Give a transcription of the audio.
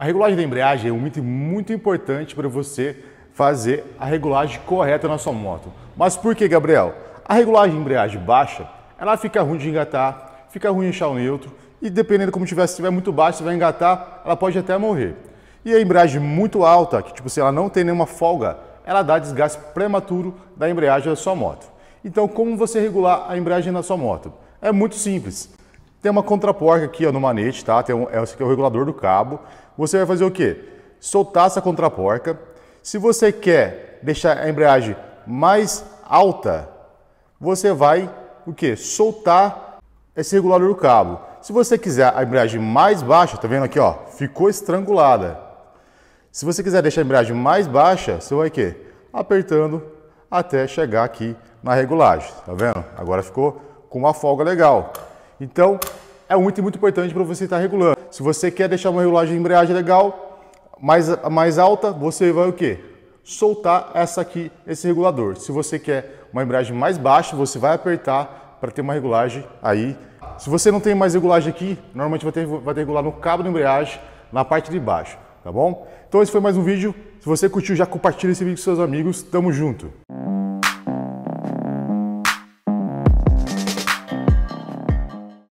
A regulagem da embreagem é um item muito importante para você fazer a regulagem correta na sua moto. Mas por que, Gabriel? A regulagem de embreagem baixa, ela fica ruim de engatar, fica ruim de achar o neutro e dependendo como tiver, se tiver muito baixo, você vai engatar, ela pode até morrer. E a embreagem muito alta, que tipo, se assim, ela não tem nenhuma folga, ela dá desgaste prematuro da embreagem da sua moto. Então, como você regular a embreagem na sua moto? É muito simples. Tem uma contraporca aqui ó, no manete, tá? Tem um, é, esse aqui é o regulador do cabo. Você vai fazer o quê? Soltar essa contraporca. Se você quer deixar a embreagem mais alta, você vai o quê? Soltar esse regulador do cabo. Se você quiser a embreagem mais baixa, tá vendo aqui, ó, ficou estrangulada. Se você quiser deixar a embreagem mais baixa, você vai o quê? Apertando até chegar aqui na regulagem, tá vendo? Agora ficou com uma folga legal. Então, é um item muito importante para você estar regulando. Se você quer deixar uma regulagem de embreagem legal, mais, mais alta, você vai o quê? Soltar essa aqui, esse regulador. Se você quer uma embreagem mais baixa, você vai apertar para ter uma regulagem aí. Se você não tem mais regulagem aqui, normalmente vai ter, vai ter regular no cabo da embreagem, na parte de baixo, tá bom? Então esse foi mais um vídeo. Se você curtiu, já compartilha esse vídeo com seus amigos. Tamo junto!